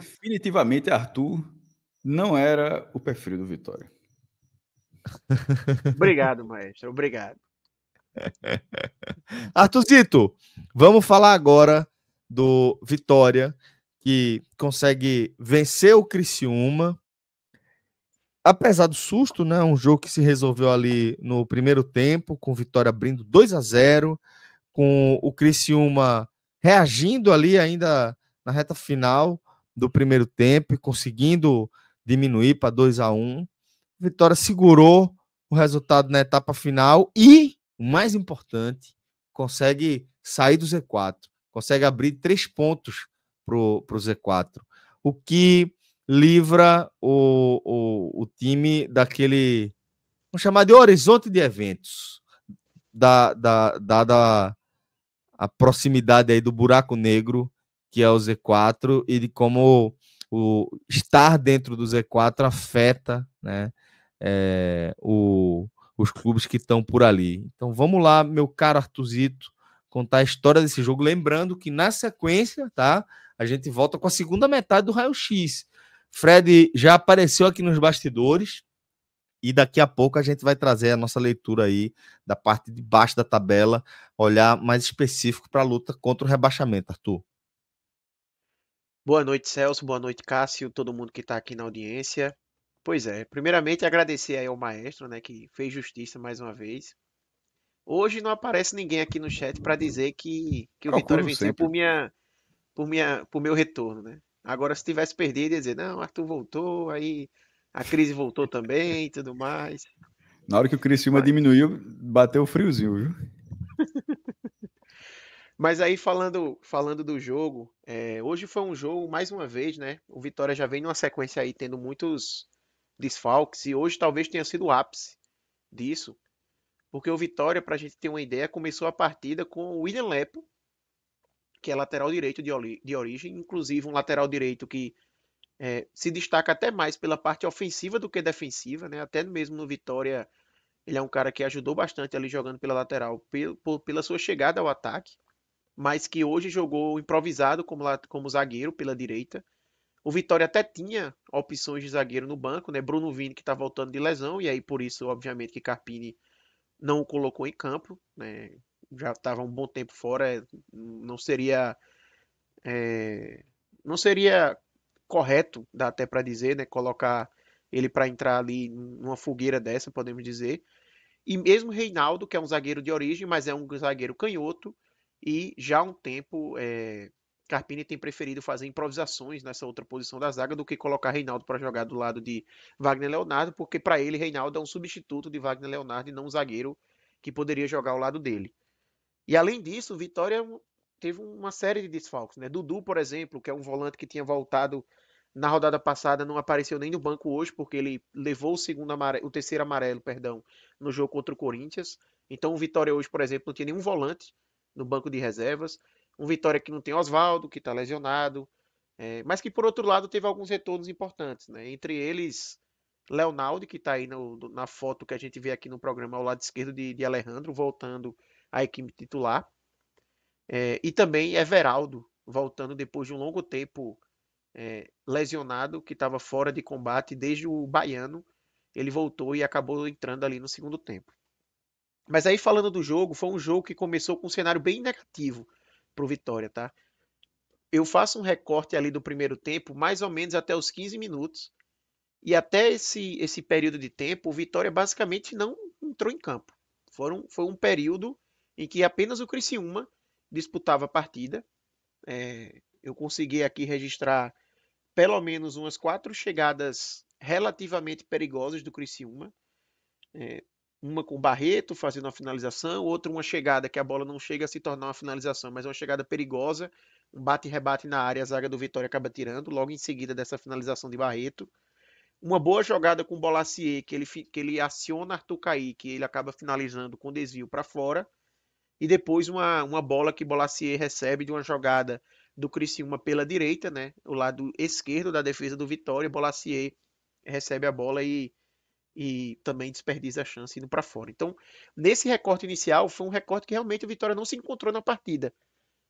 Definitivamente, Arthur não era o perfil do Vitória. Obrigado, maestro. Obrigado. Artuzito, vamos falar agora do Vitória, que consegue vencer o Criciúma. Apesar do susto, né? Um jogo que se resolveu ali no primeiro tempo, com Vitória abrindo 2 a 0 com o Criciúma reagindo ali ainda na reta final, do primeiro tempo, conseguindo diminuir para 2 a 1 um. Vitória segurou o resultado na etapa final e, o mais importante, consegue sair do Z4, consegue abrir três pontos para o Z4, o que livra o, o, o time daquele, vamos chamar de horizonte de eventos, da, da, dada a proximidade aí do buraco negro que é o Z4 e de como o estar dentro do Z4 afeta né, é, o, os clubes que estão por ali. Então vamos lá, meu caro Artuzito, contar a história desse jogo. Lembrando que na sequência, tá? A gente volta com a segunda metade do raio-x. Fred já apareceu aqui nos bastidores e daqui a pouco a gente vai trazer a nossa leitura aí da parte de baixo da tabela, olhar mais específico para a luta contra o rebaixamento, Arthur. Boa noite, Celso. Boa noite, Cássio, todo mundo que está aqui na audiência. Pois é, primeiramente agradecer aí ao maestro, né, que fez justiça mais uma vez. Hoje não aparece ninguém aqui no chat para dizer que, que o Vitória venceu por minha, por minha, por meu retorno, né? Agora se tivesse perdido, ia dizer não, Arthur voltou, aí a crise voltou também, e tudo mais. Na hora que o Criciúma Mas... diminuiu, bateu o friozinho, viu? Mas aí falando, falando do jogo, é, hoje foi um jogo, mais uma vez, né? O Vitória já vem numa sequência aí tendo muitos desfalques, e hoje talvez tenha sido o ápice disso, porque o Vitória, para a gente ter uma ideia, começou a partida com o William Lepo, que é lateral direito de, de origem, inclusive um lateral direito que é, se destaca até mais pela parte ofensiva do que defensiva, né? Até mesmo no Vitória, ele é um cara que ajudou bastante ali jogando pela lateral, pelo, pela sua chegada ao ataque mas que hoje jogou improvisado como, como zagueiro pela direita. O Vitória até tinha opções de zagueiro no banco, né? Bruno Vini que está voltando de lesão e aí por isso, obviamente, que Carpini não o colocou em campo, né? Já estava um bom tempo fora, não seria é, não seria correto, dá até para dizer, né? Colocar ele para entrar ali numa fogueira dessa, podemos dizer. E mesmo Reinaldo, que é um zagueiro de origem, mas é um zagueiro canhoto, e já há um tempo, é, Carpini tem preferido fazer improvisações nessa outra posição da zaga do que colocar Reinaldo para jogar do lado de Wagner Leonardo, porque para ele Reinaldo é um substituto de Wagner Leonardo e não um zagueiro que poderia jogar ao lado dele. E além disso, Vitória teve uma série de desfalques, né? Dudu, por exemplo, que é um volante que tinha voltado na rodada passada, não apareceu nem no banco hoje porque ele levou o segundo amarelo, o terceiro amarelo, perdão, no jogo contra o Corinthians. Então o Vitória hoje, por exemplo, não tinha nenhum volante no banco de reservas. Um Vitória que não tem Oswaldo, que está lesionado, é, mas que por outro lado teve alguns retornos importantes, né? Entre eles, Leonardo, que está aí no, na foto que a gente vê aqui no programa ao lado esquerdo de, de Alejandro, voltando à equipe titular. É, e também Everaldo, voltando depois de um longo tempo é, lesionado, que estava fora de combate desde o Baiano. Ele voltou e acabou entrando ali no segundo tempo. Mas aí falando do jogo, foi um jogo que começou com um cenário bem negativo para o Vitória, tá? Eu faço um recorte ali do primeiro tempo, mais ou menos até os 15 minutos. E até esse, esse período de tempo, o Vitória basicamente não entrou em campo. Foram, foi um período em que apenas o Criciúma disputava a partida. É, eu consegui aqui registrar pelo menos umas quatro chegadas relativamente perigosas do Criciúma. É, uma com o Barreto fazendo a finalização, outra uma chegada que a bola não chega a se tornar uma finalização, mas é uma chegada perigosa, um bate e rebate na área, a zaga do Vitória acaba tirando, logo em seguida dessa finalização de Barreto. Uma boa jogada com o Bolacier, que ele, que ele aciona Arthur Kaique, ele acaba finalizando com desvio para fora. E depois uma, uma bola que Bolacier recebe de uma jogada do Criciúma pela direita, né? O lado esquerdo da defesa do Vitória, Bolacier recebe a bola e e também desperdiça a chance indo para fora. Então, nesse recorte inicial, foi um recorte que realmente o Vitória não se encontrou na partida.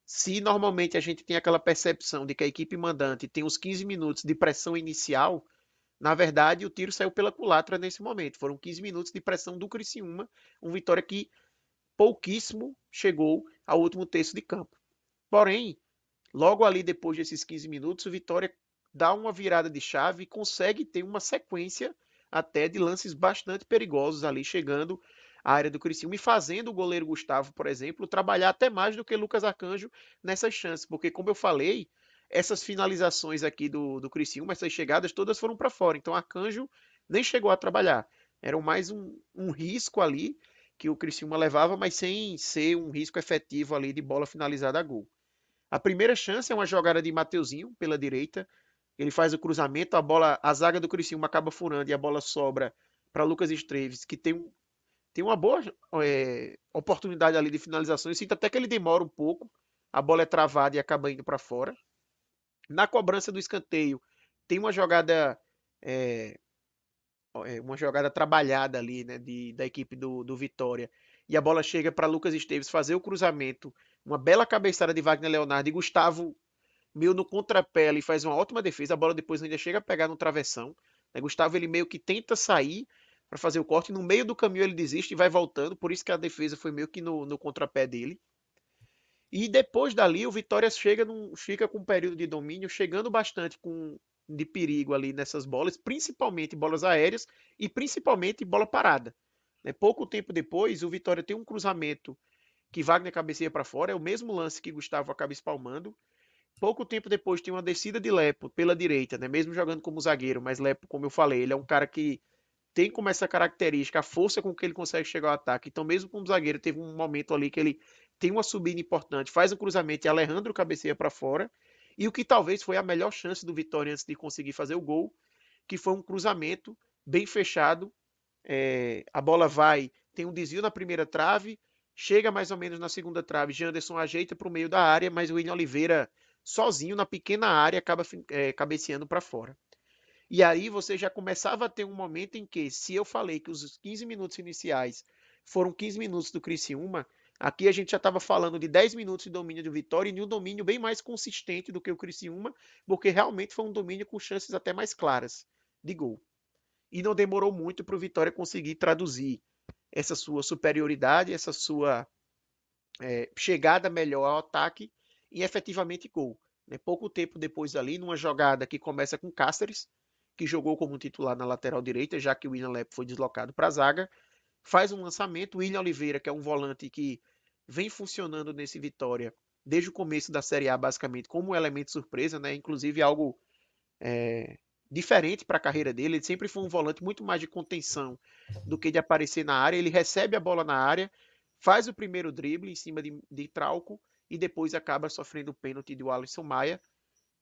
Se normalmente a gente tem aquela percepção de que a equipe mandante tem uns 15 minutos de pressão inicial, na verdade o tiro saiu pela culatra nesse momento. Foram 15 minutos de pressão do Criciúma, um Vitória que pouquíssimo chegou ao último terço de campo. Porém, logo ali depois desses 15 minutos, o Vitória dá uma virada de chave e consegue ter uma sequência até de lances bastante perigosos ali, chegando à área do Criciúma e fazendo o goleiro Gustavo, por exemplo, trabalhar até mais do que Lucas Arcanjo nessas chances, porque como eu falei, essas finalizações aqui do, do Criciúma, essas chegadas todas foram para fora, então Arcanjo nem chegou a trabalhar, era mais um, um risco ali que o Criciúma levava, mas sem ser um risco efetivo ali de bola finalizada a gol. A primeira chance é uma jogada de Mateuzinho pela direita, ele faz o cruzamento, a bola, a zaga do Criciúma acaba furando e a bola sobra para Lucas Esteves, que tem, tem uma boa é, oportunidade ali de finalização. Eu sinto até que ele demora um pouco, a bola é travada e acaba indo para fora. Na cobrança do escanteio, tem uma jogada é, é, uma jogada trabalhada ali né, de, da equipe do, do Vitória. E a bola chega para Lucas Esteves fazer o cruzamento. Uma bela cabeçada de Wagner Leonardo e Gustavo meio no contrapé ele faz uma ótima defesa, a bola depois ainda chega a pegar no travessão. Né? Gustavo ele meio que tenta sair para fazer o corte, no meio do caminho ele desiste e vai voltando, por isso que a defesa foi meio que no, no contrapé dele. E depois dali o Vitória chega num, fica com um período de domínio, chegando bastante com de perigo ali nessas bolas, principalmente bolas aéreas e principalmente bola parada. Né? Pouco tempo depois, o Vitória tem um cruzamento que Wagner cabeceia para fora, é o mesmo lance que Gustavo acaba espalmando pouco tempo depois tem uma descida de Lepo pela direita, né? mesmo jogando como zagueiro, mas Lepo, como eu falei, ele é um cara que tem como essa característica, a força com que ele consegue chegar ao ataque. Então, mesmo como zagueiro, teve um momento ali que ele tem uma subida importante, faz um cruzamento e Alejandro cabeceia para fora. E o que talvez foi a melhor chance do Vitória antes de conseguir fazer o gol, que foi um cruzamento bem fechado. É, a bola vai, tem um desvio na primeira trave, chega mais ou menos na segunda trave. Janderson ajeita para o meio da área, mas o William Oliveira sozinho na pequena área, acaba é, cabeceando para fora. E aí você já começava a ter um momento em que, se eu falei que os 15 minutos iniciais foram 15 minutos do Criciúma, aqui a gente já estava falando de 10 minutos de domínio do Vitória e de um domínio bem mais consistente do que o Criciúma, porque realmente foi um domínio com chances até mais claras de gol. E não demorou muito para o Vitória conseguir traduzir essa sua superioridade, essa sua é, chegada melhor ao ataque e efetivamente gol. Né? Pouco tempo depois ali, numa jogada que começa com Cáceres, que jogou como titular na lateral direita, já que o William Lepp foi deslocado para a zaga, faz um lançamento, o William Oliveira, que é um volante que vem funcionando nesse Vitória desde o começo da Série A, basicamente, como um elemento surpresa, né? inclusive algo é, diferente para a carreira dele. Ele sempre foi um volante muito mais de contenção do que de aparecer na área. Ele recebe a bola na área, faz o primeiro drible em cima de, de Trauco, e depois acaba sofrendo o pênalti do Alisson Maia.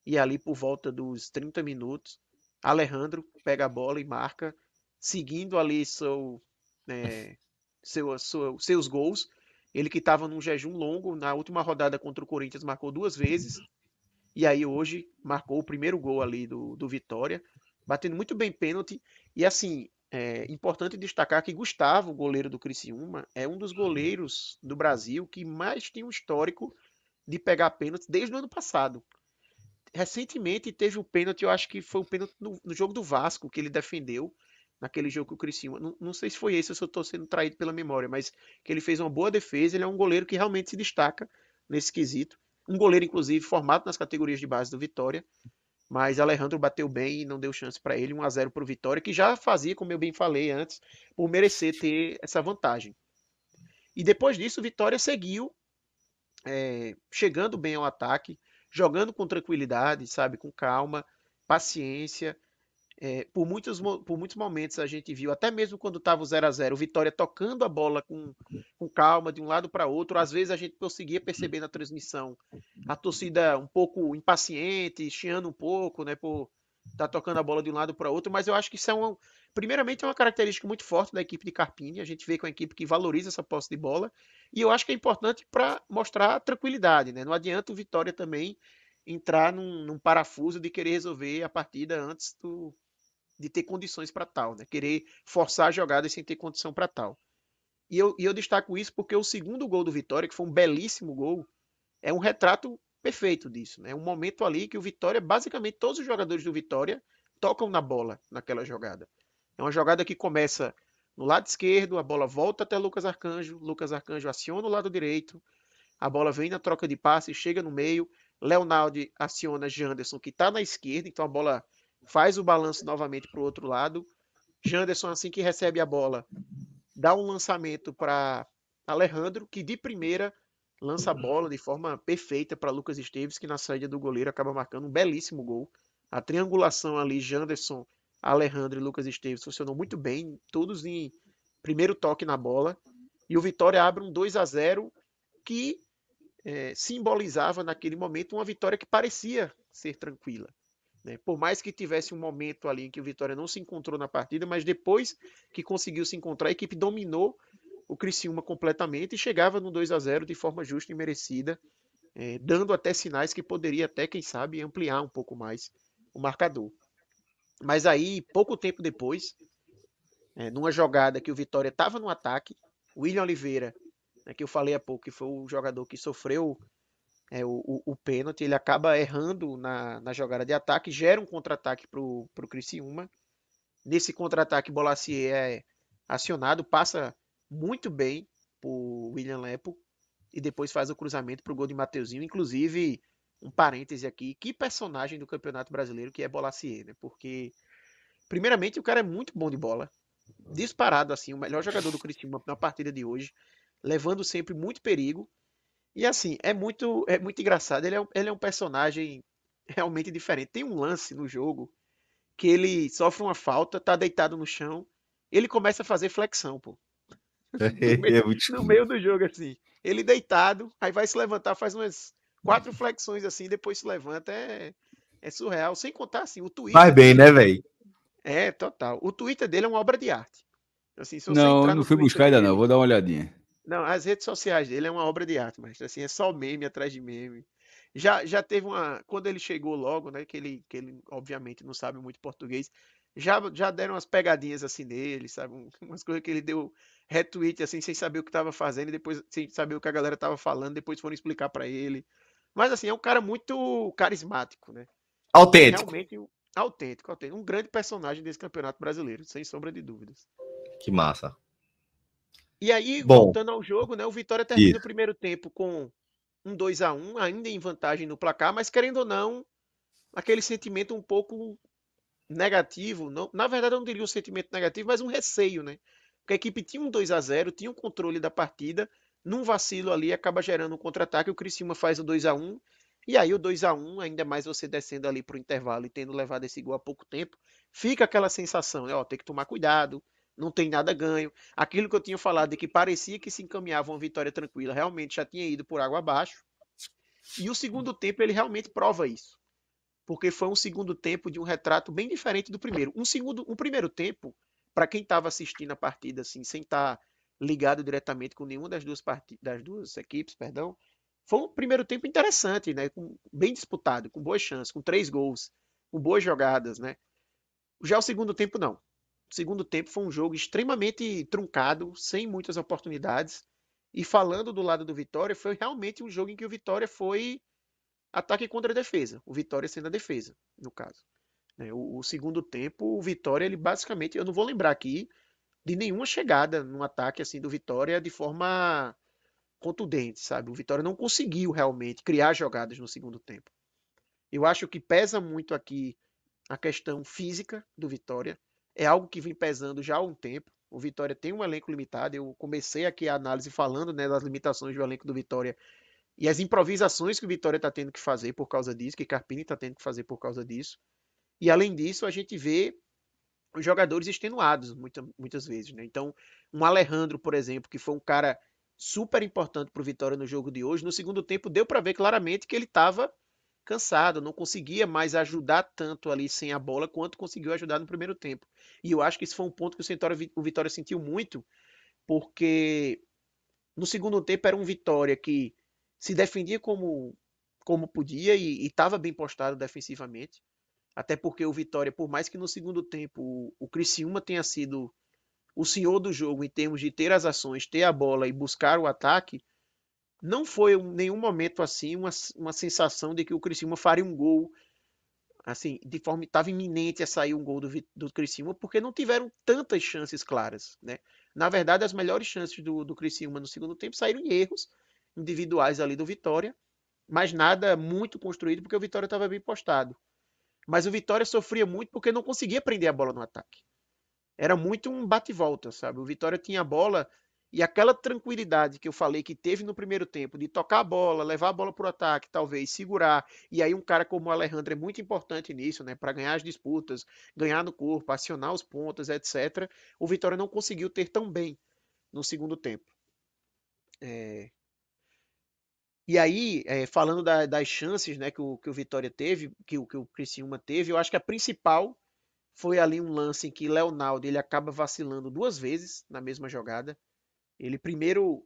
E ali por volta dos 30 minutos, Alejandro pega a bola e marca, seguindo ali seu, é, seu, seu, seus gols. Ele que estava num jejum longo, na última rodada contra o Corinthians marcou duas vezes. E aí hoje marcou o primeiro gol ali do, do Vitória, batendo muito bem pênalti. E assim, é importante destacar que Gustavo, goleiro do Criciúma, é um dos uhum. goleiros do Brasil que mais tem um histórico de pegar pênalti desde o ano passado. Recentemente teve o pênalti, eu acho que foi o pênalti no, no jogo do Vasco que ele defendeu, naquele jogo que o Criciúma, não, não sei se foi esse, eu só estou sendo traído pela memória, mas que ele fez uma boa defesa, ele é um goleiro que realmente se destaca nesse quesito. Um goleiro, inclusive, formado nas categorias de base do Vitória mas Alejandro bateu bem e não deu chance para ele, 1 a 0 para o Vitória, que já fazia, como eu bem falei antes, por merecer ter essa vantagem. E depois disso, o Vitória seguiu é, chegando bem ao ataque, jogando com tranquilidade, sabe, com calma, paciência, é, por, muitos, por muitos momentos a gente viu, até mesmo quando estava o 0 a 0 Vitória tocando a bola com, com calma de um lado para outro. Às vezes a gente conseguia perceber na transmissão a torcida um pouco impaciente, chiando um pouco, né, por estar tá tocando a bola de um lado para outro. Mas eu acho que isso é primeiramente é uma característica muito forte da equipe de Carpini. A gente vê que é uma equipe que valoriza essa posse de bola e eu acho que é importante para mostrar tranquilidade, né? Não adianta o Vitória também entrar num, num parafuso de querer resolver a partida antes do, de ter condições para tal, né? Querer forçar a jogada sem ter condição para tal. E eu, e eu destaco isso porque o segundo gol do Vitória, que foi um belíssimo gol, é um retrato perfeito disso. É né? um momento ali que o Vitória, basicamente todos os jogadores do Vitória tocam na bola naquela jogada. É uma jogada que começa no lado esquerdo, a bola volta até Lucas Arcanjo, Lucas Arcanjo aciona o lado direito, a bola vem na troca de passe, chega no meio, Leonardo aciona Janderson, que está na esquerda, então a bola faz o balanço novamente para o outro lado. Janderson, assim que recebe a bola, dá um lançamento para Alejandro, que de primeira lança a bola de forma perfeita para Lucas Esteves, que na saída do goleiro acaba marcando um belíssimo gol. A triangulação ali, Janderson, Alejandro e Lucas Esteves funcionou muito bem, todos em primeiro toque na bola. E o Vitória abre um 2 a 0 que é, simbolizava naquele momento uma vitória que parecia ser tranquila. Né? Por mais que tivesse um momento ali em que o Vitória não se encontrou na partida, mas depois que conseguiu se encontrar, a equipe dominou o Criciúma completamente e chegava no 2 a 0 de forma justa e merecida, é, dando até sinais que poderia até, quem sabe, ampliar um pouco mais o marcador. Mas aí, pouco tempo depois, é, numa jogada que o Vitória estava no ataque, o William Oliveira, né, que eu falei há pouco, que foi o jogador que sofreu é, o, o, o, pênalti, ele acaba errando na, na jogada de ataque, gera um contra-ataque para o Criciúma. Nesse contra-ataque, Bolacier é acionado, passa muito bem por William Lepo e depois faz o cruzamento para o gol de Mateuzinho. Inclusive, um parêntese aqui, que personagem do Campeonato Brasileiro que é Bolacier, né? Porque, primeiramente, o cara é muito bom de bola. Disparado, assim, o melhor jogador do Criciúma na partida de hoje, levando sempre muito perigo e assim, é muito, é muito engraçado. Ele é, um- ele é um personagem realmente diferente. Tem um lance no jogo que ele sofre uma falta, tá deitado no chão, ele começa a fazer flexão, pô. No é meio, É no meio do jogo, assim. Ele deitado, aí vai se levantar, faz umas quatro flexões assim, depois se levanta. É, é surreal. Sem contar, assim, o Vai bem, né, velho? É, total. O Twitter dele é uma obra de arte. Assim, se você Não, não fui Twitter buscar ainda não, vou dar uma olhadinha. Não, as redes sociais dele é uma obra de arte, mas assim, é só meme atrás de meme. Já, já teve uma. Quando ele chegou logo, né? Que ele, que ele obviamente não sabe muito português. Já, já deram umas pegadinhas assim nele, sabe? umas coisas que ele deu retweet assim, sem saber o que estava fazendo, e depois sem saber o que a galera estava falando, depois foram explicar para ele. Mas assim, é um cara muito carismático, né? Autêntico. Realmente autêntico, autêntico. Um grande personagem desse campeonato brasileiro, sem sombra de dúvidas. Que massa. E aí, Bom, voltando ao jogo, né? O Vitória termina isso. o primeiro tempo com um 2 a 1 ainda em vantagem no placar, mas querendo ou não, aquele sentimento um pouco negativo. Não, na verdade, eu não diria um sentimento negativo, mas um receio, né? Porque a equipe tinha um 2 a 0 tinha o um controle da partida. Num vacilo ali, acaba gerando um contra-ataque. O Criciúma faz o 2 a 1 E aí, o 2 a 1 ainda mais você descendo ali para o intervalo e tendo levado esse gol há pouco tempo, fica aquela sensação, né? Ó, tem que tomar cuidado não tem nada ganho. Aquilo que eu tinha falado de que parecia que se encaminhava uma vitória tranquila, realmente já tinha ido por água abaixo. E o segundo tempo ele realmente prova isso. Porque foi um segundo tempo de um retrato bem diferente do primeiro. Um segundo, um primeiro tempo, para quem estava assistindo a partida assim, sem estar tá ligado diretamente com nenhuma das duas partidas, das duas equipes, perdão, foi um primeiro tempo interessante, né? Com, bem disputado, com boas chances, com três gols, com boas jogadas, né? Já o segundo tempo não segundo tempo foi um jogo extremamente truncado, sem muitas oportunidades. E falando do lado do Vitória, foi realmente um jogo em que o Vitória foi ataque contra a defesa. O Vitória sendo a defesa, no caso. Né? O, o segundo tempo, o Vitória, ele basicamente, eu não vou lembrar aqui de nenhuma chegada num ataque assim do Vitória de forma contundente, sabe? O Vitória não conseguiu realmente criar jogadas no segundo tempo. Eu acho que pesa muito aqui a questão física do Vitória é algo que vem pesando já há um tempo. O Vitória tem um elenco limitado. Eu comecei aqui a análise falando né, das limitações do elenco do Vitória e as improvisações que o Vitória está tendo que fazer por causa disso, que Carpini está tendo que fazer por causa disso. E além disso, a gente vê os jogadores extenuados muita, muitas vezes. Né? Então, um Alejandro, por exemplo, que foi um cara super importante para o Vitória no jogo de hoje, no segundo tempo deu para ver claramente que ele estava cansado, não conseguia mais ajudar tanto ali sem a bola quanto conseguiu ajudar no primeiro tempo. E eu acho que esse foi um ponto que o, o Vitória sentiu muito, porque no segundo tempo era um Vitória que se defendia como, como podia e estava bem postado defensivamente. Até porque o Vitória, por mais que no segundo tempo o, o Criciúma tenha sido o senhor do jogo em termos de ter as ações, ter a bola e buscar o ataque, não foi em nenhum momento assim uma, uma sensação de que o Criciúma faria um gol assim, de forma estava iminente a sair um gol do, do Criciúma, porque não tiveram tantas chances claras, né? Na verdade, as melhores chances do, do Criciúma no segundo tempo saíram em erros individuais ali do Vitória, mas nada muito construído, porque o Vitória estava bem postado. Mas o Vitória sofria muito porque não conseguia prender a bola no ataque. Era muito um bate-volta, sabe? O Vitória tinha a bola e aquela tranquilidade que eu falei que teve no primeiro tempo, de tocar a bola, levar a bola para o ataque, talvez segurar, e aí um cara como o Alejandro é muito importante nisso, né, para ganhar as disputas, ganhar no corpo, acionar os pontas, etc. O Vitória não conseguiu ter tão bem no segundo tempo. É... E aí, é, falando da, das chances né, que, o, que o Vitória teve, que, o, que o Criciúma teve, eu acho que a principal foi ali um lance em que Leonardo ele acaba vacilando duas vezes na mesma jogada. Ele primeiro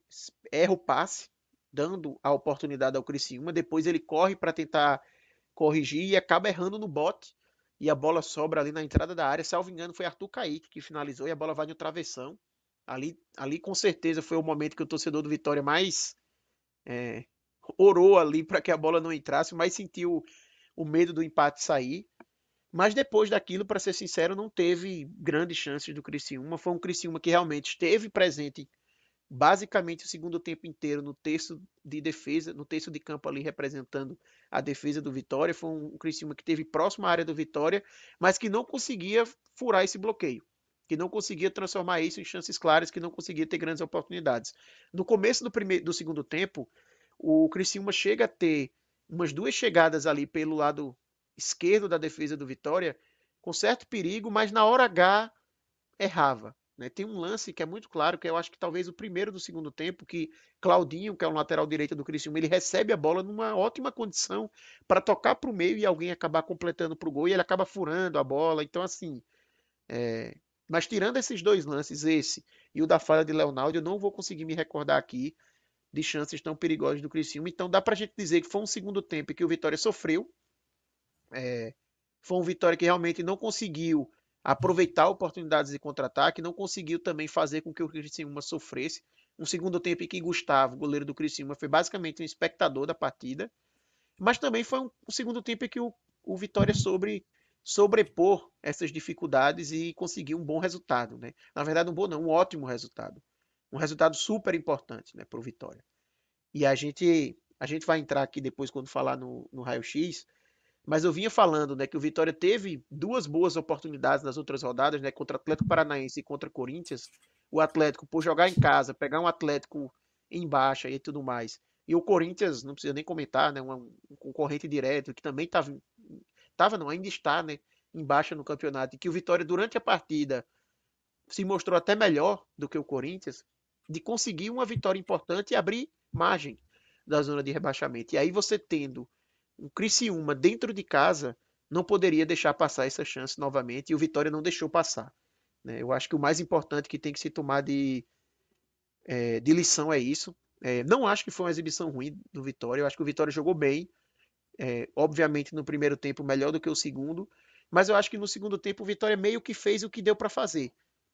erra o passe, dando a oportunidade ao Criciúma, depois ele corre para tentar corrigir e acaba errando no bote. E a bola sobra ali na entrada da área. Salvo engano, foi Arthur Kaique que finalizou e a bola vai no travessão. Ali, ali com certeza foi o momento que o torcedor do Vitória mais é, orou ali para que a bola não entrasse, mais sentiu o medo do empate sair. Mas depois daquilo, para ser sincero, não teve grandes chances do Criciúma. Foi um Criciúma que realmente esteve presente basicamente o segundo tempo inteiro no texto de defesa, no texto de campo ali representando a defesa do Vitória. Foi um Criciúma que teve próximo à área do Vitória, mas que não conseguia furar esse bloqueio, que não conseguia transformar isso em chances claras, que não conseguia ter grandes oportunidades. No começo do, primeiro, do segundo tempo, o Criciúma chega a ter umas duas chegadas ali pelo lado esquerdo da defesa do Vitória, com certo perigo, mas na hora H errava né? Tem um lance que é muito claro, que eu acho que talvez o primeiro do segundo tempo, que Claudinho, que é o lateral direito do Criciúma, ele recebe a bola numa ótima condição para tocar para o meio e alguém acabar completando para o gol e ele acaba furando a bola. Então, assim. É... Mas tirando esses dois lances, esse e o da falha de Leonardo, eu não vou conseguir me recordar aqui de chances tão perigosas do Criciúma. Então dá para a gente dizer que foi um segundo tempo que o Vitória sofreu. É... Foi um Vitória que realmente não conseguiu aproveitar oportunidades de contra-ataque, não conseguiu também fazer com que o Criciúma sofresse. Um segundo tempo em que Gustavo, goleiro do Criciúma, foi basicamente um espectador da partida, mas também foi um, um segundo tempo em que o, o Vitória sobre, sobrepor essas dificuldades e conseguiu um bom resultado. Né? Na verdade, um bom não, um ótimo resultado. Um resultado super importante né, para o Vitória. E a gente, a gente vai entrar aqui depois quando falar no, no raio-x, mas eu vinha falando, né, que o Vitória teve duas boas oportunidades nas outras rodadas, né, contra Atlético Paranaense e contra o Corinthians. O Atlético, por jogar em casa, pegar um Atlético em baixa e tudo mais. E o Corinthians, não precisa nem comentar, né, um concorrente direto que também estava, tava, não, ainda está, né, em baixa no campeonato. E que o Vitória, durante a partida, se mostrou até melhor do que o Corinthians, de conseguir uma vitória importante e abrir margem da zona de rebaixamento. E aí você tendo o Criciúma dentro de casa não poderia deixar passar essa chance novamente e o Vitória não deixou passar. Né? Eu acho que o mais importante que tem que se tomar de, é, de lição é isso. É, não acho que foi uma exibição ruim do Vitória, eu acho que o Vitória jogou bem, é, obviamente no primeiro tempo melhor do que o segundo, mas eu acho que no segundo tempo o Vitória meio que fez o que deu para fazer.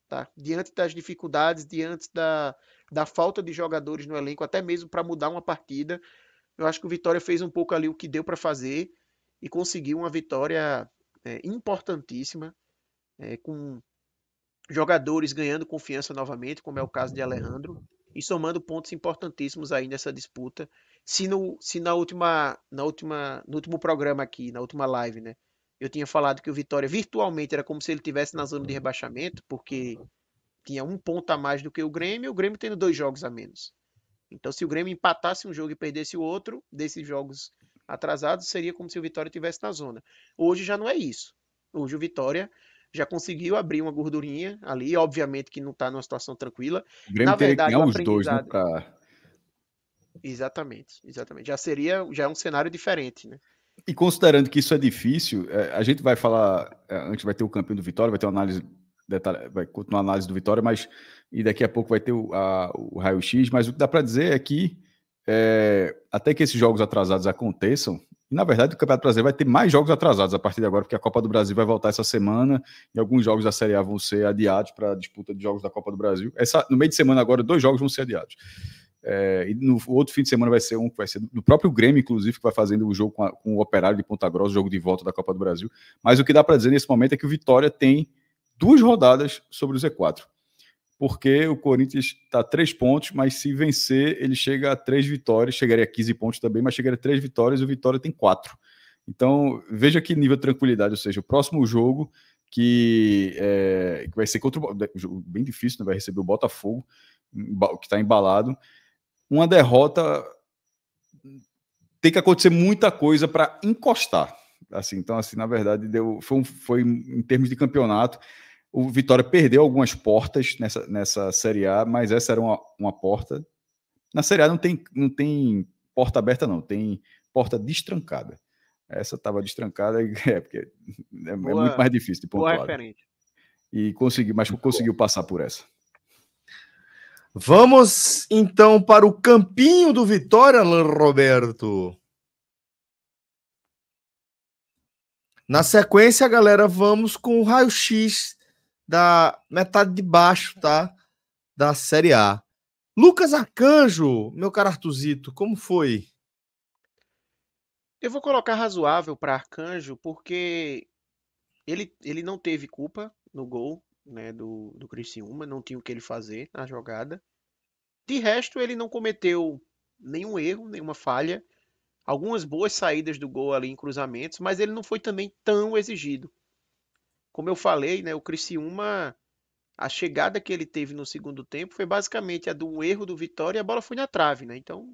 Tá? Diante das dificuldades, diante da, da falta de jogadores no elenco, até mesmo para mudar uma partida, eu acho que o Vitória fez um pouco ali o que deu para fazer e conseguiu uma vitória é, importantíssima, é, com jogadores ganhando confiança novamente, como é o caso de Alejandro, e somando pontos importantíssimos aí nessa disputa. Se, no, se na última, na última, no último programa aqui, na última live, né, eu tinha falado que o Vitória virtualmente era como se ele tivesse na zona de rebaixamento, porque tinha um ponto a mais do que o Grêmio, o Grêmio tendo dois jogos a menos. Então, se o Grêmio empatasse um jogo e perdesse o outro, desses jogos atrasados, seria como se o Vitória tivesse na zona. Hoje já não é isso. Hoje o Vitória já conseguiu abrir uma gordurinha ali, obviamente que não está numa situação tranquila. O Grêmio na verdade, teria que ganhar os dois, né, pra... Exatamente, exatamente. Já seria, já é um cenário diferente, né? E considerando que isso é difícil, é, a gente vai falar, é, antes vai ter o campeão do Vitória, vai ter uma análise vai continuar a análise do Vitória, mas e daqui a pouco vai ter o, a, o raio-x, mas o que dá para dizer é que é, até que esses jogos atrasados aconteçam, na verdade o Campeonato Brasileiro vai ter mais jogos atrasados a partir de agora, porque a Copa do Brasil vai voltar essa semana, e alguns jogos da Série A vão ser adiados para a disputa de jogos da Copa do Brasil. Essa, no meio de semana agora, dois jogos vão ser adiados. É, e no outro fim de semana vai ser um que vai ser do próprio Grêmio, inclusive, que vai fazendo o jogo com, a, com o Operário de Ponta Grossa, o jogo de volta da Copa do Brasil. Mas o que dá para dizer nesse momento é que o Vitória tem duas rodadas sobre o Z4 porque o Corinthians está a três pontos, mas se vencer, ele chega a três vitórias, chegaria a 15 pontos também, mas chegaria a três vitórias e o Vitória tem quatro. Então, veja que nível de tranquilidade, ou seja, o próximo jogo que, é, que vai ser contra o jogo bem difícil, né? vai receber o Botafogo, que está embalado. Uma derrota tem que acontecer muita coisa para encostar. Assim, então, assim, na verdade, deu, foi, um, foi em termos de campeonato, o Vitória perdeu algumas portas nessa, nessa Série A, mas essa era uma, uma porta. Na Série A não tem, não tem porta aberta, não, tem porta destrancada. Essa estava destrancada, é, porque é, é, boa, muito mais difícil de pontuar. E conseguiu, mas conseguiu passar por essa. Vamos então para o campinho do Vitória, Roberto. Na sequência, galera, vamos com o raio-x da metade de baixo, tá? Da Série A. Lucas Arcanjo, meu caro Artuzito, como foi? Eu vou colocar razoável para Arcanjo, porque ele, ele não teve culpa no gol né, do, do Criciúma, não tinha o que ele fazer na jogada. De resto, ele não cometeu nenhum erro, nenhuma falha. Algumas boas saídas do gol ali em cruzamentos, mas ele não foi também tão exigido como eu falei, né, o Criciúma, a chegada que ele teve no segundo tempo foi basicamente a do erro do Vitória e a bola foi na trave, né? Então,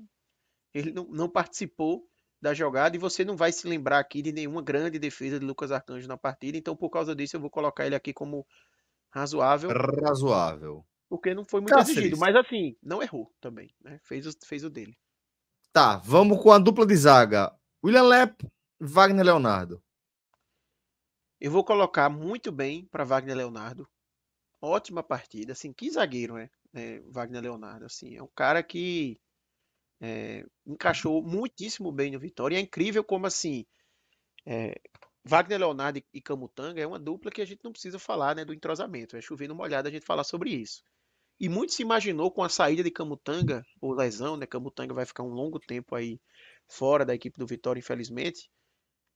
ele não, não participou da jogada e você não vai se lembrar aqui de nenhuma grande defesa de Lucas Arcanjo na partida, então por causa disso eu vou colocar ele aqui como razoável. Razoável. Porque não foi muito Cáceres. exigido, mas assim, não errou também, né? Fez o, fez o dele. Tá, vamos com a dupla de zaga. William Lepp, Wagner Leonardo. Eu vou colocar muito bem para Wagner Leonardo. Ótima partida, assim, que zagueiro né? é, Wagner Leonardo, assim, é um cara que é, encaixou muitíssimo bem no Vitória. E é incrível como assim é, Wagner Leonardo e Camutanga é uma dupla que a gente não precisa falar né, do entrosamento. É chovendo uma olhada a gente falar sobre isso. E muito se imaginou com a saída de Camutanga, ou lesão, né? Camutanga vai ficar um longo tempo aí fora da equipe do Vitória, infelizmente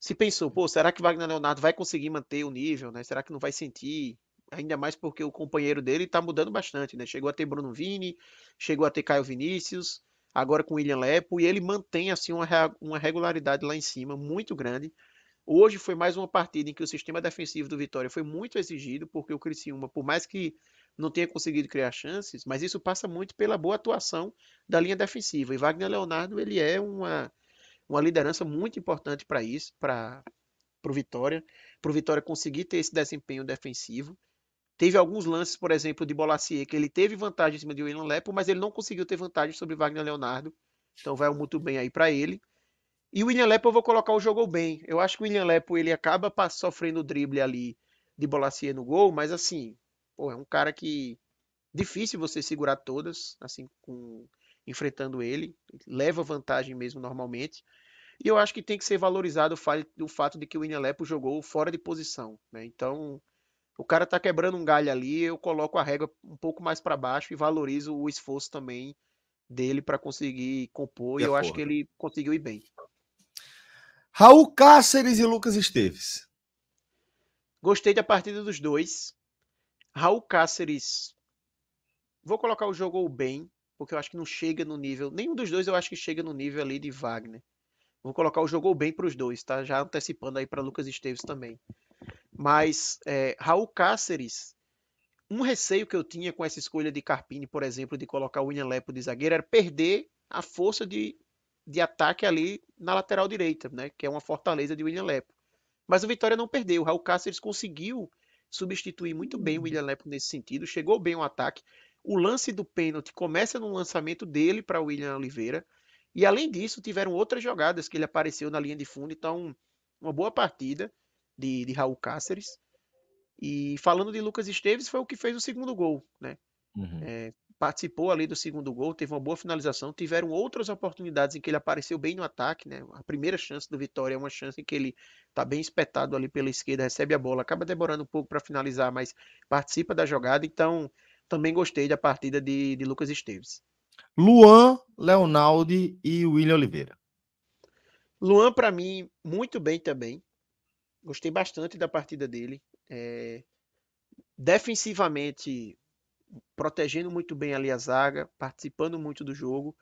se pensou, pô, será que Wagner Leonardo vai conseguir manter o nível, né? Será que não vai sentir? Ainda mais porque o companheiro dele tá mudando bastante, né? Chegou a ter Bruno Vini, chegou a ter Caio Vinícius, agora com William Lepo, e ele mantém, assim, uma, regularidade lá em cima muito grande. Hoje foi mais uma partida em que o sistema defensivo do Vitória foi muito exigido, porque o Criciúma, por mais que não tenha conseguido criar chances, mas isso passa muito pela boa atuação da linha defensiva. E Wagner Leonardo, ele é uma uma liderança muito importante para isso, para o Vitória, para o Vitória conseguir ter esse desempenho defensivo. Teve alguns lances, por exemplo, de Bolacier que ele teve vantagem em cima de William Lepo, mas ele não conseguiu ter vantagem sobre Wagner Leonardo. Então vai muito bem aí para ele. E o William Lepo eu vou colocar o jogou bem. Eu acho que o William Lepo ele acaba sofrendo o drible ali de Bolacier no gol, mas assim, pô, é um cara que difícil você segurar todas, assim, com enfrentando ele, leva vantagem mesmo normalmente. E eu acho que tem que ser valorizado o fato de que o Inelepo jogou fora de posição. Né? Então, o cara está quebrando um galho ali, eu coloco a régua um pouco mais para baixo e valorizo o esforço também dele para conseguir compor. E, e eu forma. acho que ele conseguiu ir bem. Raul Cáceres e Lucas Esteves. Gostei da partida dos dois. Raul Cáceres, vou colocar o jogo bem, porque eu acho que não chega no nível. Nenhum dos dois eu acho que chega no nível ali de Wagner. Vou colocar o jogou bem para os dois, tá? Já antecipando aí para Lucas Esteves também. Mas é, Raul Cáceres, um receio que eu tinha com essa escolha de Carpini, por exemplo, de colocar o William Lepo de zagueiro, era perder a força de, de ataque ali na lateral direita, né? Que é uma fortaleza de William Lepo. Mas o Vitória não perdeu. O Raul Cáceres conseguiu substituir muito bem o William Lepo nesse sentido, chegou bem o ataque. O lance do pênalti começa no lançamento dele para William Oliveira. E além disso, tiveram outras jogadas que ele apareceu na linha de fundo. Então, uma boa partida de, de Raul Cáceres. E falando de Lucas Esteves, foi o que fez o segundo gol, né? Uhum. É, participou ali do segundo gol, teve uma boa finalização. Tiveram outras oportunidades em que ele apareceu bem no ataque, né? A primeira chance do Vitória é uma chance em que ele está bem espetado ali pela esquerda, recebe a bola, acaba demorando um pouco para finalizar, mas participa da jogada. Então, também gostei da partida de, de Lucas Esteves. Luan, Leonardo e William Oliveira. Luan, para mim, muito bem também. Gostei bastante da partida dele. É... Defensivamente, protegendo muito bem ali a zaga, participando muito do jogo,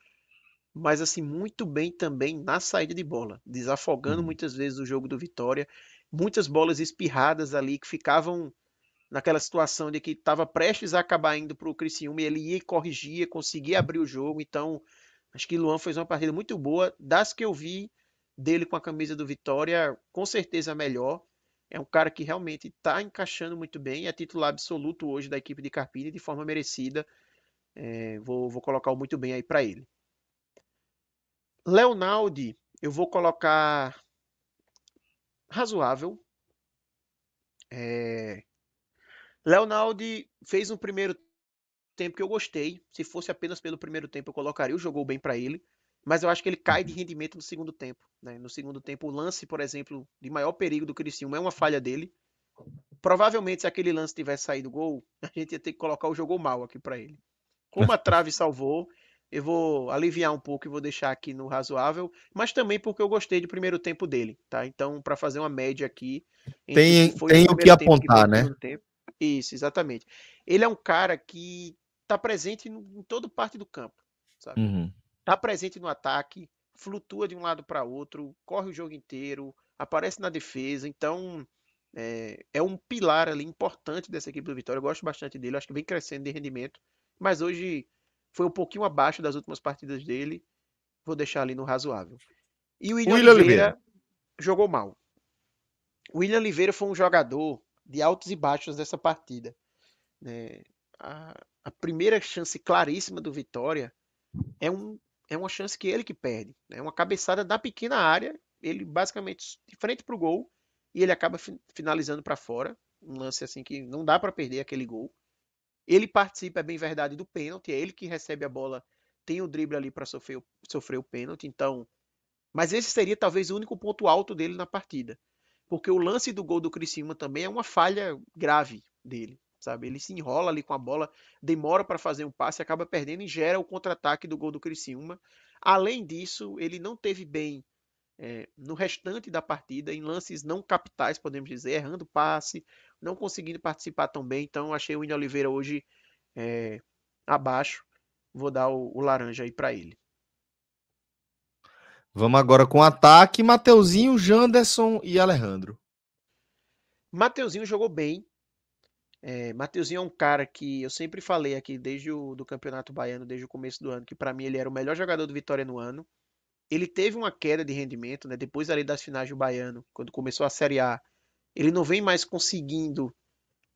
mas assim, muito bem também na saída de bola, desafogando uhum. muitas vezes o jogo do Vitória. Muitas bolas espirradas ali que ficavam naquela situação de que estava prestes a acabar indo para o Criciúma, ele ia e corrigia, conseguia abrir o jogo, então acho que Luan fez uma partida muito boa, das que eu vi dele com a camisa do Vitória, com certeza a melhor, é um cara que realmente está encaixando muito bem, é titular absoluto hoje da equipe de Carpini, de forma merecida, é, vou, vou colocar o muito bem aí para ele. Leonardo, eu vou colocar razoável, é, Leonardo fez um primeiro tempo que eu gostei. Se fosse apenas pelo primeiro tempo, eu colocaria. Jogou bem para ele. Mas eu acho que ele cai de uhum. rendimento no segundo tempo. Né? No segundo tempo, o lance, por exemplo, de maior perigo do Criciúma é uma falha dele. Provavelmente, se aquele lance tivesse saído gol, a gente ia ter que colocar o jogou mal aqui para ele. Como a trave salvou, eu vou aliviar um pouco e vou deixar aqui no razoável, mas também porque eu gostei do primeiro tempo dele, tá? Então, para fazer uma média aqui. Tem, tem o que apontar, né? Tempo, isso, exatamente. Ele é um cara que está presente em toda parte do campo, sabe? Uhum. Tá presente no ataque, flutua de um lado para outro, corre o jogo inteiro, aparece na defesa, então é, é, um pilar ali importante dessa equipe do Vitória. Eu gosto bastante dele, acho que vem crescendo de rendimento, mas hoje foi um pouquinho abaixo das últimas partidas dele. Vou deixar ali no razoável. E o William, William Oliveira, Oliveira jogou mal. O William Oliveira foi um jogador de altos e baixos dessa partida. Né? A, a, primeira chance claríssima do Vitória é, um, é uma chance que ele que perde. É né? uma cabeçada da pequena área, ele basicamente de frente para o gol e ele acaba finalizando para fora. Um lance assim que não dá para perder aquele gol. Ele participa, é bem verdade, do pênalti, é ele que recebe a bola, tem o drible ali para sofrer, sofrer o pênalti. Então, mas esse seria talvez o único ponto alto dele na partida porque o lance do gol do Criciúma também é uma falha grave dele, sabe? Ele se enrola ali com a bola, demora para fazer um passe, acaba perdendo e gera o contra-ataque do gol do Criciúma. Além disso, ele não teve bem é, no restante da partida, em lances não capitais, podemos dizer, errando passe, não conseguindo participar tão bem. Então, achei o William Oliveira hoje é, abaixo. Vou dar o, o laranja aí para ele. Vamos agora com o ataque. Mateuzinho, Janderson e Alejandro. Mateuzinho jogou bem. É, Mateuzinho é um cara que eu sempre falei aqui desde o do Campeonato Baiano, desde o começo do ano, que para mim ele era o melhor jogador do Vitória no ano. Ele teve uma queda de rendimento, né? Depois ali das finais do Baiano, quando começou a Série A, ele não vem mais conseguindo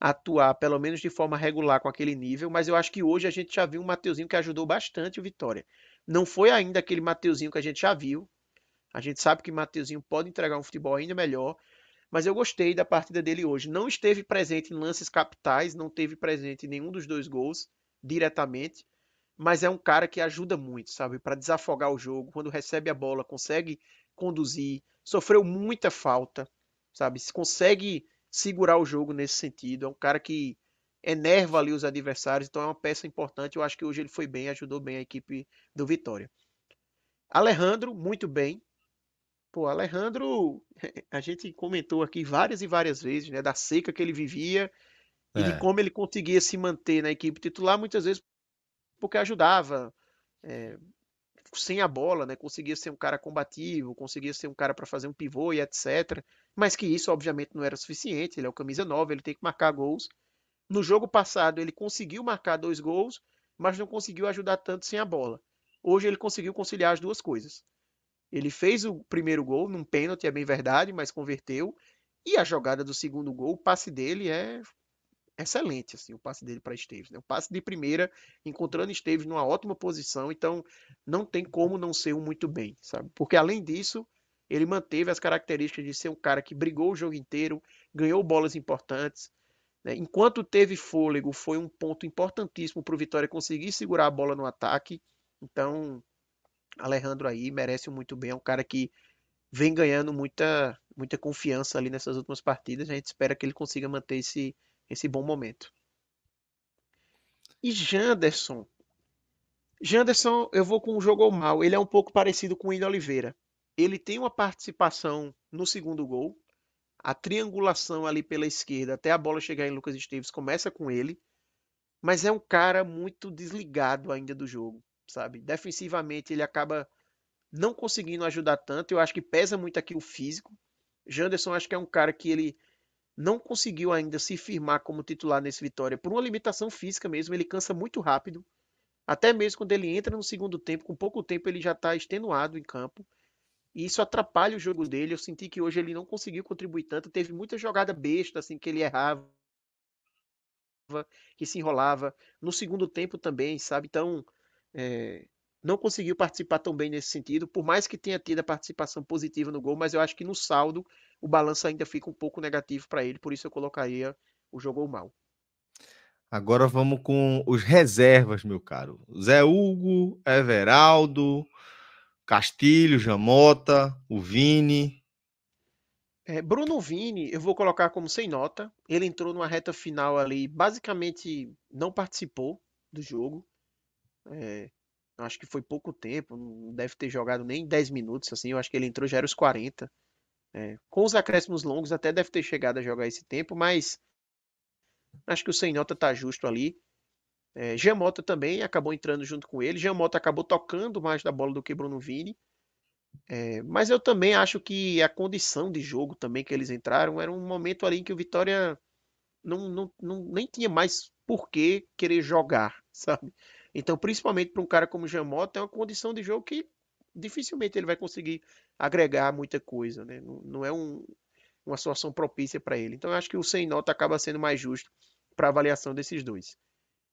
atuar, pelo menos de forma regular, com aquele nível, mas eu acho que hoje a gente já viu um Mateuzinho que ajudou bastante o Vitória. Não foi ainda aquele Mateuzinho que a gente já viu. A gente sabe que Mateuzinho pode entregar um futebol ainda melhor. Mas eu gostei da partida dele hoje. Não esteve presente em lances capitais, não teve presente em nenhum dos dois gols diretamente. Mas é um cara que ajuda muito, sabe? Para desafogar o jogo. Quando recebe a bola, consegue conduzir. Sofreu muita falta, sabe? Consegue segurar o jogo nesse sentido. É um cara que enerva ali os adversários, então é uma peça importante. Eu acho que hoje ele foi bem, ajudou bem a equipe do Vitória. Alejandro, muito bem. Pô, Alejandro, a gente comentou aqui várias e várias vezes, né, da seca que ele vivia é. e de é. como ele conseguia se manter na equipe titular, muitas vezes porque ajudava, é, sem a bola, né? Conseguia ser um cara combativo, conseguia ser um cara para fazer um pivô e etc. Mas que isso, obviamente, não era suficiente. Ele é o camisa nova, ele tem que marcar gols. No jogo passado, ele conseguiu marcar dois gols, mas não conseguiu ajudar tanto sem a bola. Hoje, ele conseguiu conciliar as duas coisas. Ele fez o primeiro gol num pênalti, é bem verdade, mas converteu. E a jogada do segundo gol, o passe dele é excelente, assim, o passe dele para Esteves. Né? O passe de primeira, encontrando Esteves numa ótima posição, então não tem como não ser um muito bem, sabe? Porque além disso, ele manteve as características de ser um cara que brigou o jogo inteiro, ganhou bolas importantes, né, enquanto teve fôlego, foi um ponto importantíssimo para o Vitória conseguir segurar a bola no ataque. Então, Alejandro aí merece muito bem. É um cara que vem ganhando muita, muita confiança ali nessas últimas partidas. A gente espera que ele consiga manter esse, esse bom momento. E Janderson. Janderson, eu vou com o jogo mal. Ele é um pouco parecido com o William Oliveira. Ele tem uma participação no segundo gol, a triangulação ali pela esquerda até a bola chegar em Lucas Esteves começa com ele, mas é um cara muito desligado ainda do jogo, sabe? Defensivamente ele acaba não conseguindo ajudar tanto, eu acho que pesa muito aqui o físico. Janderson acho que é um cara que ele não conseguiu ainda se firmar como titular nesse Vitória por uma limitação física mesmo, ele cansa muito rápido. Até mesmo quando ele entra no segundo tempo, com pouco tempo ele já está extenuado em campo. E isso atrapalha o jogo dele. Eu senti que hoje ele não conseguiu contribuir tanto. Teve muita jogada besta, assim, que ele errava, que se enrolava. No segundo tempo também, sabe? Então, é, não conseguiu participar tão bem nesse sentido. Por mais que tenha tido a participação positiva no gol, mas eu acho que no saldo o balanço ainda fica um pouco negativo para ele. Por isso eu colocaria o jogo mal. Agora vamos com os reservas, meu caro. Zé Hugo, Everaldo, Castilho, Jamota, o Vini. É, Bruno Vini, eu vou colocar como sem nota. Ele entrou numa reta final ali, basicamente não participou do jogo. É, acho que foi pouco tempo, não deve ter jogado nem 10 minutos, assim. Eu acho que ele entrou já era os 40. É, com os acréscimos longos, até deve ter chegado a jogar esse tempo, mas acho que o sem nota tá justo ali. É, também acabou entrando junto com ele. Giamota acabou tocando mais da bola do que Bruno Vini. É, mas eu também acho que a condição de jogo também que eles entraram era um momento ali em que o Vitória não, não, não, nem tinha mais por que querer jogar, sabe? Então, principalmente para um cara como o Jamota, é uma condição de jogo que dificilmente ele vai conseguir agregar muita coisa, né? Não, não é um, uma situação propícia para ele. Então, eu acho que o sem nota acaba sendo mais justo para avaliação desses dois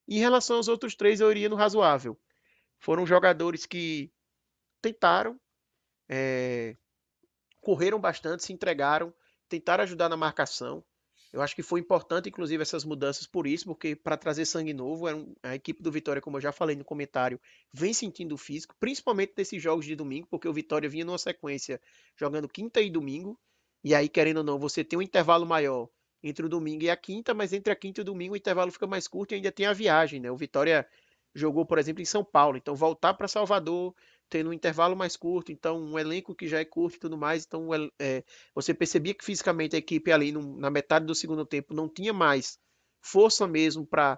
em relação aos outros três, eu iria no razoável. Foram jogadores que tentaram, é, correram bastante, se entregaram, tentaram ajudar na marcação. Eu acho que foi importante, inclusive, essas mudanças por isso, porque para trazer sangue novo, a equipe do Vitória, como eu já falei no comentário, vem sentindo o físico, principalmente nesses jogos de domingo, porque o Vitória vinha numa sequência jogando quinta e domingo, e aí, querendo ou não, você tem um intervalo maior entre o domingo e a quinta, mas entre a quinta e o domingo o intervalo fica mais curto e ainda tem a viagem, né? O Vitória jogou, por exemplo, em São Paulo, então voltar para Salvador tendo um intervalo mais curto, então um elenco que já é curto e tudo mais, então é, é, você percebia que fisicamente a equipe ali no, na metade do segundo tempo não tinha mais força mesmo para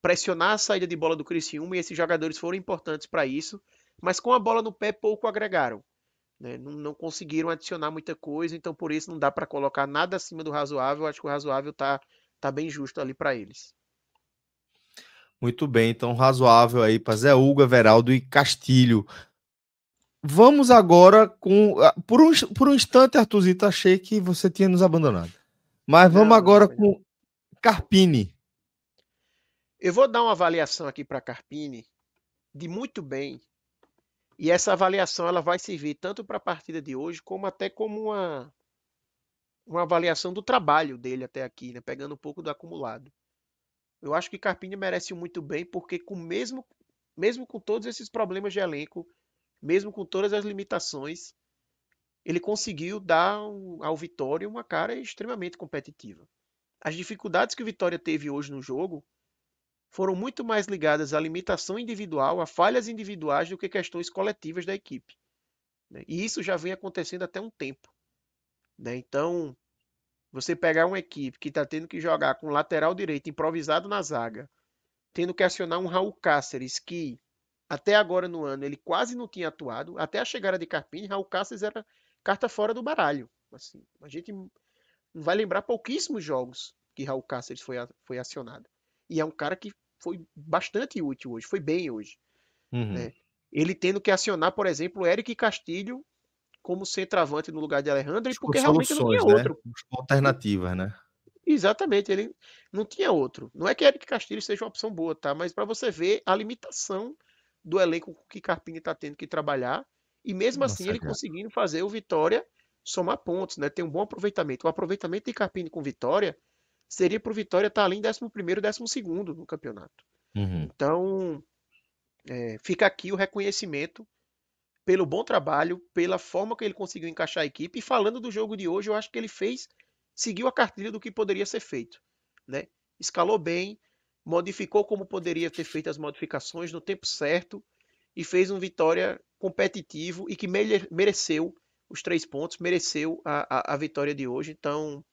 pressionar a saída de bola do Criciúma e esses jogadores foram importantes para isso, mas com a bola no pé pouco agregaram. Né? Não, não, conseguiram adicionar muita coisa, então por isso não dá para colocar nada acima do razoável. Acho que o razoável está tá bem justo ali para eles. Muito bem, então razoável aí para Zé Hugo, Veraldo e Castilho. Vamos agora com. Ah, por um, por um instante, Artuzito, achei que você tinha nos abandonado. Mas vamos não, agora não com Carpini. Eu vou dar uma avaliação aqui para Carpini de muito bem e essa avaliação ela vai servir tanto para a partida de hoje, como até como uma, uma avaliação do trabalho dele até aqui, né? pegando um pouco do acumulado. Eu acho que Carpini merece muito bem, porque com mesmo, mesmo com todos esses problemas de elenco, mesmo com todas as limitações, ele conseguiu dar um, ao Vitória uma cara extremamente competitiva. As dificuldades que o Vitória teve hoje no jogo foram muito mais ligadas à limitação individual, a falhas individuais, do que questões coletivas da equipe. Né? E isso já vem acontecendo até um tempo. Né? Então, você pegar uma equipe que está tendo que jogar com lateral direito improvisado na zaga, tendo que acionar um Raul Cáceres, que até agora no ano ele quase não tinha atuado, até a chegada de Carpini, Raul Cáceres era carta fora do baralho. Assim, a gente vai lembrar pouquíssimos jogos que Raul Cáceres foi, foi acionado. E é um cara que foi bastante útil hoje, foi bem hoje. Uhum. Né? Ele tendo que acionar, por exemplo, Eric Castilho como centroavante no lugar de Alejandro, porque realmente soluções, não tinha né? outro. alternativa Alternativas, né? Exatamente, ele não tinha outro. Não é que Eric Castilho seja uma opção boa, tá? Mas para você ver a limitação do elenco que Carpini está tendo que trabalhar, e mesmo Nossa, assim ele cara. conseguindo fazer o Vitória somar pontos, né? Tem um bom aproveitamento. O aproveitamento de Carpini com Vitória seria para o Vitória estar tá ali em 11º, 12º no campeonato. Uhum. Então, é, fica aqui o reconhecimento pelo bom trabalho, pela forma que ele conseguiu encaixar a equipe. E falando do jogo de hoje, eu acho que ele fez, seguiu a cartilha do que poderia ser feito. Né? Escalou bem, modificou como poderia ter feito as modificações no tempo certo e fez um vitória competitivo e que mereceu os três pontos, mereceu a, a, a vitória de hoje. Então,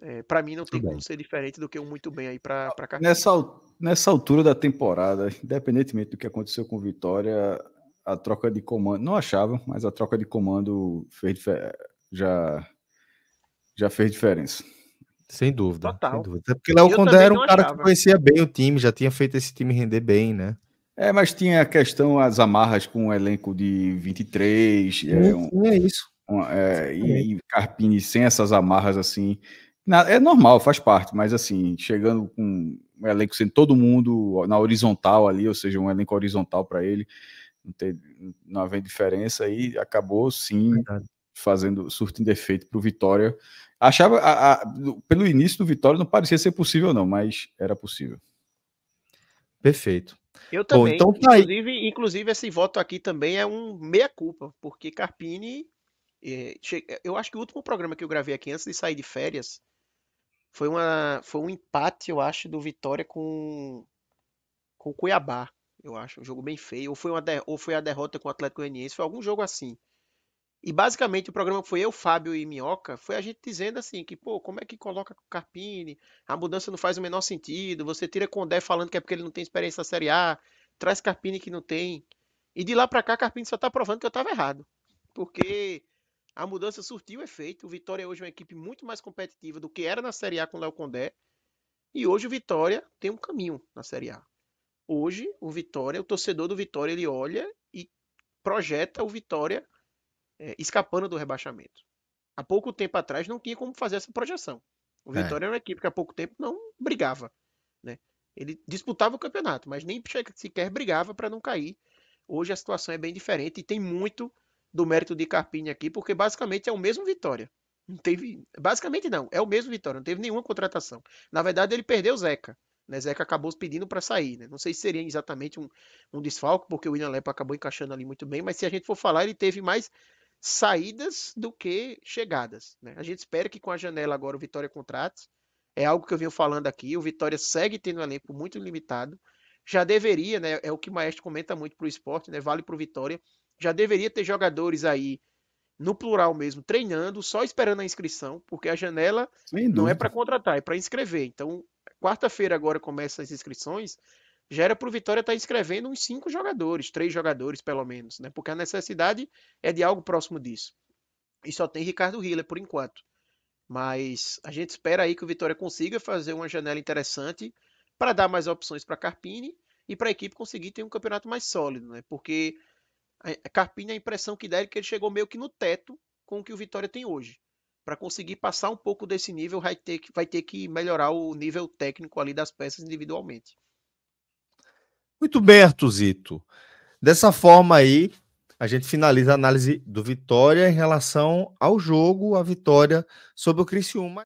é, para mim não tem como ser diferente do que um muito bem aí para cá Nessa, nessa altura da temporada, independentemente do que aconteceu com Vitória, a troca de comando, não achava, mas a troca de comando fez, já, já fez diferença. Sem dúvida. Total. Sem dúvida. porque Léo Condé era um cara achava. que conhecia bem o time, já tinha feito esse time render bem, né? É, mas tinha a questão, as amarras com o um elenco de 23. É, um, é isso. Um, é, e, e Carpini sem essas amarras assim. É normal, faz parte, mas assim, chegando com um elenco sem todo mundo na horizontal ali, ou seja, um elenco horizontal para ele, não, tem, não havendo diferença, e acabou sim Verdade. fazendo surto em defeito para o Vitória. Achava, a, a, pelo início do Vitória, não parecia ser possível, não, mas era possível. Perfeito. Eu também. Bom, então tá inclusive, inclusive, esse voto aqui também é um meia-culpa, porque Carpini. Eh, eu acho que o último programa que eu gravei aqui antes de sair de férias foi, uma, foi um empate, eu acho, do Vitória com com o Cuiabá, eu acho. Um jogo bem feio. Ou foi, uma ou foi a derrota com o Atlético Goianiense. Foi algum jogo assim. E basicamente o programa foi eu, Fábio e Minhoca, foi a gente dizendo assim, que pô, como é que coloca o Carpini? A mudança não faz o menor sentido, você tira Dé falando que é porque ele não tem experiência na Série A, traz Carpini que não tem. E de lá para cá, Carpini só tá provando que eu tava errado. Porque a mudança surtiu efeito. O Vitória hoje é uma equipe muito mais competitiva do que era na Série A com o Léo Condé. E hoje o Vitória tem um caminho na Série A. Hoje o Vitória, o torcedor do Vitória, ele olha e projeta o Vitória é, escapando do rebaixamento. Há pouco tempo atrás não tinha como fazer essa projeção. O é. Vitória é. era uma equipe que há pouco tempo não brigava. Né? Ele disputava o campeonato, mas nem sequer brigava para não cair. Hoje a situação é bem diferente e tem muito do mérito de Carpini aqui, porque basicamente é o mesmo Vitória. Não teve, basicamente não, é o mesmo Vitória, não teve nenhuma contratação. Na verdade, ele perdeu o Zeca. Né? Zeca acabou pedindo para sair. Né? Não sei se seria exatamente um, um desfalque, porque o William Lepa acabou encaixando ali muito bem, mas se a gente for falar, ele teve mais saídas do que chegadas. Né? A gente espera que com a janela agora o Vitória contrate. É algo que eu venho falando aqui. O Vitória segue tendo um elenco muito limitado. Já deveria, né? É o que o Maestro comenta muito para o esporte, né? Vale para o Vitória já deveria ter jogadores aí, no plural mesmo, treinando, só esperando a inscrição, porque a janela não é para contratar, é para inscrever. Então, quarta-feira agora começa as inscrições. Já era para o Vitória estar tá inscrevendo uns cinco jogadores, três jogadores pelo menos, né? Porque a necessidade é de algo próximo disso. E só tem Ricardo Hiller por enquanto. Mas a gente espera aí que o Vitória consiga fazer uma janela interessante para dar mais opções para Carpini e para a equipe conseguir ter um campeonato mais sólido, né? Porque Carpini, a impressão que dá é que ele chegou meio que no teto com o que o Vitória tem hoje. Para conseguir passar um pouco desse nível, vai ter, que, vai ter que melhorar o nível técnico ali das peças individualmente. Muito bem, Artuzito. Dessa forma aí, a gente finaliza a análise do Vitória em relação ao jogo, a vitória sobre o Criciúma.